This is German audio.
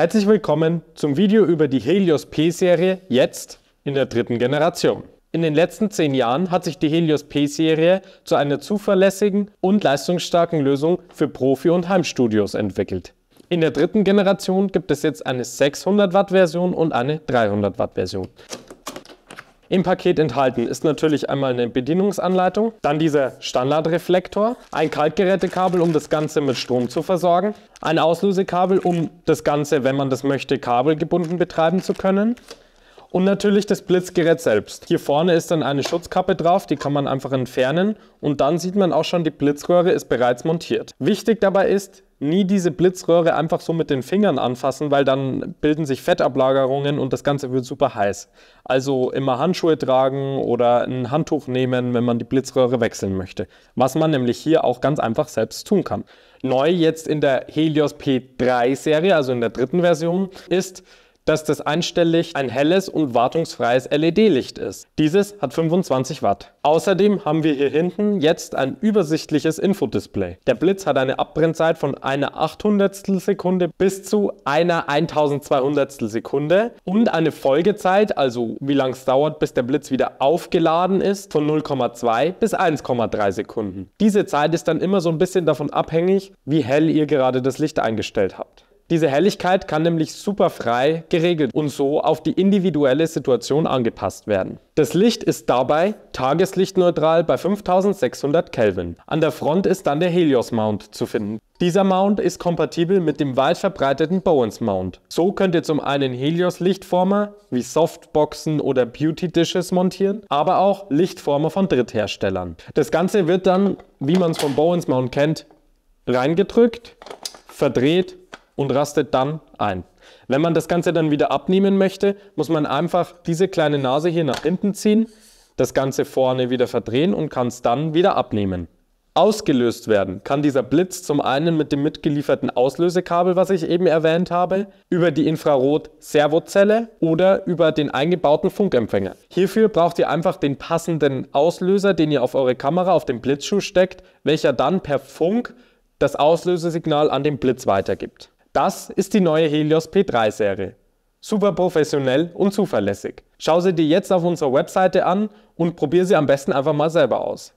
Herzlich willkommen zum Video über die Helios P-Serie jetzt in der dritten Generation. In den letzten zehn Jahren hat sich die Helios P-Serie zu einer zuverlässigen und leistungsstarken Lösung für Profi- und Heimstudios entwickelt. In der dritten Generation gibt es jetzt eine 600 Watt Version und eine 300 Watt Version. Im Paket enthalten ist natürlich einmal eine Bedienungsanleitung, dann dieser Standardreflektor, ein Kaltgerätekabel, um das Ganze mit Strom zu versorgen, ein Auslösekabel, um das Ganze, wenn man das möchte, kabelgebunden betreiben zu können, und natürlich das Blitzgerät selbst. Hier vorne ist dann eine Schutzkappe drauf, die kann man einfach entfernen und dann sieht man auch schon, die Blitzröhre ist bereits montiert. Wichtig dabei ist, nie diese Blitzröhre einfach so mit den Fingern anfassen, weil dann bilden sich Fettablagerungen und das Ganze wird super heiß. Also immer Handschuhe tragen oder ein Handtuch nehmen, wenn man die Blitzröhre wechseln möchte. Was man nämlich hier auch ganz einfach selbst tun kann. Neu jetzt in der Helios P3 Serie, also in der dritten Version, ist, dass das einstellig ein helles und wartungsfreies LED-Licht ist. Dieses hat 25 Watt. Außerdem haben wir hier hinten jetzt ein übersichtliches Infodisplay. Der Blitz hat eine Abbrennzeit von einer 800 Sekunde bis zu einer 1200 Sekunde und eine Folgezeit, also wie lange es dauert, bis der Blitz wieder aufgeladen ist, von 0,2 bis 1,3 Sekunden. Diese Zeit ist dann immer so ein bisschen davon abhängig, wie hell ihr gerade das Licht eingestellt habt. Diese Helligkeit kann nämlich super frei geregelt und so auf die individuelle Situation angepasst werden. Das Licht ist dabei tageslichtneutral bei 5600 Kelvin. An der Front ist dann der Helios Mount zu finden. Dieser Mount ist kompatibel mit dem weit verbreiteten Bowens Mount. So könnt ihr zum einen Helios Lichtformer wie Softboxen oder Beauty Dishes montieren, aber auch Lichtformer von Drittherstellern. Das Ganze wird dann, wie man es vom Bowens Mount kennt, reingedrückt, verdreht und rastet dann ein. Wenn man das Ganze dann wieder abnehmen möchte, muss man einfach diese kleine Nase hier nach hinten ziehen, das Ganze vorne wieder verdrehen und kann es dann wieder abnehmen. Ausgelöst werden kann dieser Blitz zum einen mit dem mitgelieferten Auslösekabel, was ich eben erwähnt habe, über die Infrarot-Servozelle oder über den eingebauten Funkempfänger. Hierfür braucht ihr einfach den passenden Auslöser, den ihr auf eure Kamera auf dem Blitzschuh steckt, welcher dann per Funk das Auslösesignal an den Blitz weitergibt. Das ist die neue Helios P3 Serie. Super professionell und zuverlässig. Schau sie dir jetzt auf unserer Webseite an und probier sie am besten einfach mal selber aus.